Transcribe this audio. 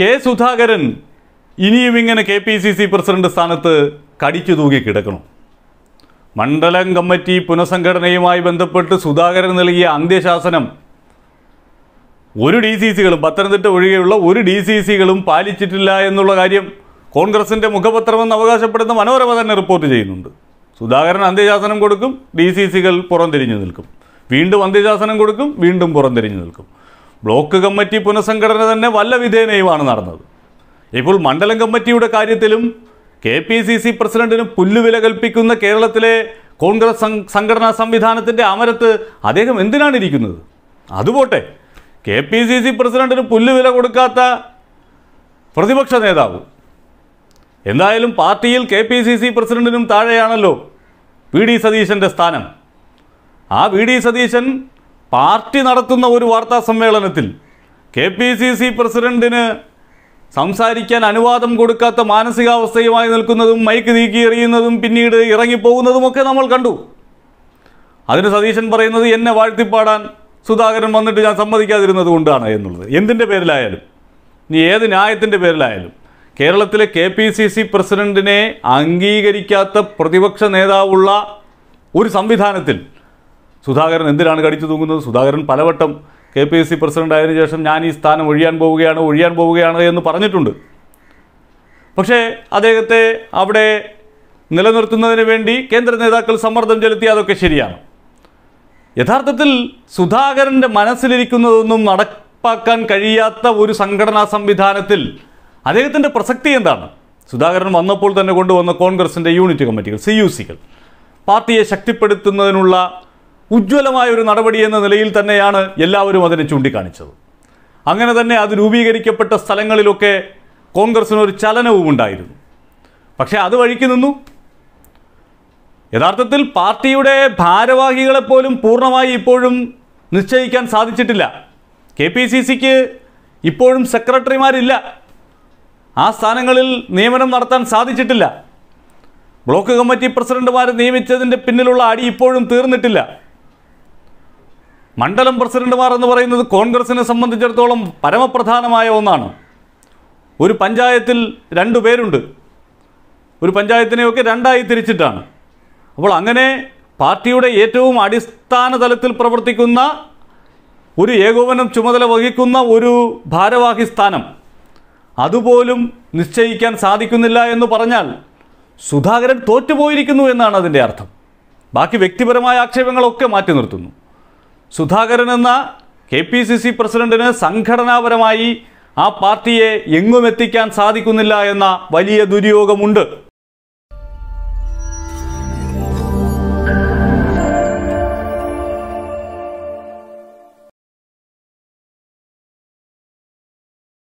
K Sudhakaran ഇനിയും ഇങ്ങനെ K P C C president സ്ഥാനത്ത് കടിച്ചു തൂകി കിടക്കണം മണ്ഡലം കമ്മിറ്റി പുനഃസംഘടനയുമായി ബന്ധപ്പെട്ട് സുധാകരൻ നൽകിയ അന്ത്യശാസനം ഒരു ഡി സി സികളും പത്തനംതിട്ട ഒഴികെയുള്ള ഒരു ഡി സി സികളും പാലിച്ചിട്ടില്ല എന്നുള്ള കാര്യം കോൺഗ്രസിൻ്റെ മുഖപത്രമെന്ന് അവകാശപ്പെടുന്ന മനോരമ തന്നെ റിപ്പോർട്ട് ചെയ്യുന്നുണ്ട് സുധാകരൻ അന്ത്യശാസനം കൊടുക്കും ഡി സി സികൾ പുറംതിരിഞ്ഞു നിൽക്കും വീണ്ടും അന്ത്യശാസനം കൊടുക്കും വീണ്ടും പുറംതിരിഞ്ഞു നിൽക്കും ബ്ലോക്ക് കമ്മിറ്റി പുനഃസംഘടന തന്നെ വല്ല വിധേനയുമാണ് നടന്നത് ഇപ്പോൾ മണ്ഡലം കമ്മിറ്റിയുടെ കാര്യത്തിലും കെ പി സി സി പ്രസിഡന്റിന് പുല്ലുവില കൽപ്പിക്കുന്ന കേരളത്തിലെ കോൺഗ്രസ് സംഘടനാ സംവിധാനത്തിന്റെ അമരത്ത് അദ്ദേഹം എന്തിനാണ് ഇരിക്കുന്നത് അതുപോട്ടെ കെ പി സി സി പ്രസിഡന്റിന് പുല്ലുവില കൊടുക്കാത്ത പ്രതിപക്ഷ നേതാവ് എന്തായാലും പാർട്ടിയിൽ കെ പി സി സി പ്രസിഡന്റിനും താഴെയാണല്ലോ വി ഡി സതീശന്റെ സ്ഥാനം ആ വി ഡി സതീശൻ പാർട്ടി നടത്തുന്ന ഒരു വാർത്താ സമ്മേളനത്തിൽ കെ പി സി സി പ്രസിഡന്റിന് സംസാരിക്കാൻ അനുവാദം കൊടുക്കാത്ത മാനസികാവസ്ഥയുമായി നിൽക്കുന്നതും മൈക്ക് നീക്കി എറിയുന്നതും പിന്നീട് ഇറങ്ങിപ്പോകുന്നതുമൊക്കെ നമ്മൾ കണ്ടു അതിന് സതീശൻ പറയുന്നത് എന്നെ വാഴ്ത്തിപ്പാടാൻ സുധാകരൻ വന്നിട്ട് ഞാൻ സമ്മതിക്കാതിരുന്നത് കൊണ്ടാണ് എന്നുള്ളത് എന്തിൻ്റെ പേരിലായാലും നീ ഏത് ന്യായത്തിൻ്റെ പേരിലായാലും കേരളത്തിലെ കെ പി സി സി പ്രസിഡന്റിനെ അംഗീകരിക്കാത്ത പ്രതിപക്ഷ നേതാവുള്ള ഒരു സംവിധാനത്തിൽ സുധാകരൻ എന്തിനാണ് കടിച്ചു തൂങ്ങുന്നത് സുധാകരൻ പലവട്ടം K P S C president ആയതിനു ശേഷം ഞാൻ ഈ സ്ഥാനം ഒഴിയാൻ പോവുകയാണ് ഒഴിയാൻ പോവുകയാണ് എന്ന് പറഞ്ഞിട്ടുണ്ട് പക്ഷേ അദ്ദേഹത്തെ അവിടെ നിലനിർത്തുന്നതിന് വേണ്ടി കേന്ദ്ര നേതാക്കൾ സമ്മർദ്ദം ചെലുത്തി അതൊക്കെ ശരിയാണ് യഥാർത്ഥത്തിൽ സുധാകരൻ്റെ മനസ്സിലിരിക്കുന്നതൊന്നും നടപ്പാക്കാൻ കഴിയാത്ത ഒരു സംഘടനാ സംവിധാനത്തിൽ അദ്ദേഹത്തിൻ്റെ പ്രസക്തി എന്താണ് സുധാകരൻ വന്നപ്പോൾ തന്നെ കൊണ്ടുവന്ന കോൺഗ്രസിൻ്റെ യൂണിറ്റ് കമ്മിറ്റികൾ സി യു സികൾ പാർട്ടിയെ ശക്തിപ്പെടുത്തുന്നതിനുള്ള ഉജ്ജ്വലമായ ഒരു നടപടി എന്ന നിലയിൽ തന്നെയാണ് എല്ലാവരും അതിനെ ചൂണ്ടിക്കാണിച്ചത് അങ്ങനെ തന്നെ അത് രൂപീകരിക്കപ്പെട്ട സ്ഥലങ്ങളിലൊക്കെ ഒരു ചലനവും ഉണ്ടായിരുന്നു പക്ഷേ അത് വഴിക്ക് നിന്നു യഥാർത്ഥത്തിൽ പാർട്ടിയുടെ ഭാരവാഹികളെപ്പോലും പൂർണ്ണമായി ഇപ്പോഴും നിശ്ചയിക്കാൻ സാധിച്ചിട്ടില്ല കെ പി സി സിക്ക് ഇപ്പോഴും സെക്രട്ടറിമാരില്ല ആ സ്ഥാനങ്ങളിൽ നിയമനം നടത്താൻ സാധിച്ചിട്ടില്ല ബ്ലോക്ക് കമ്മിറ്റി പ്രസിഡന്റുമാരെ നിയമിച്ചതിൻ്റെ പിന്നിലുള്ള അടി ഇപ്പോഴും തീർന്നിട്ടില്ല മണ്ഡലം പ്രസിഡന്റുമാർ എന്ന് പറയുന്നത് കോൺഗ്രസിനെ സംബന്ധിച്ചിടത്തോളം പരമപ്രധാനമായ ഒന്നാണ് ഒരു പഞ്ചായത്തിൽ രണ്ടു പേരുണ്ട് ഒരു പഞ്ചായത്തിനെയൊക്കെ രണ്ടായി തിരിച്ചിട്ടാണ് അപ്പോൾ അങ്ങനെ പാർട്ടിയുടെ ഏറ്റവും അടിസ്ഥാന തലത്തിൽ പ്രവർത്തിക്കുന്ന ഒരു ഏകോപനം ചുമതല വഹിക്കുന്ന ഒരു ഭാരവാഹി സ്ഥാനം അതുപോലും നിശ്ചയിക്കാൻ സാധിക്കുന്നില്ല എന്ന് പറഞ്ഞാൽ സുധാകരൻ തോറ്റുപോയിരിക്കുന്നു എന്നാണ് അതിൻ്റെ അർത്ഥം ബാക്കി വ്യക്തിപരമായ ആക്ഷേപങ്ങളൊക്കെ മാറ്റി നിർത്തുന്നു സുധാകരൻ എന്ന കെ പി സി സി പ്രസിഡന്റിന് സംഘടനാപരമായി ആ പാർട്ടിയെ എങ്ങുമെത്തിക്കാൻ സാധിക്കുന്നില്ല എന്ന വലിയ ദുര്യോഗമുണ്ട്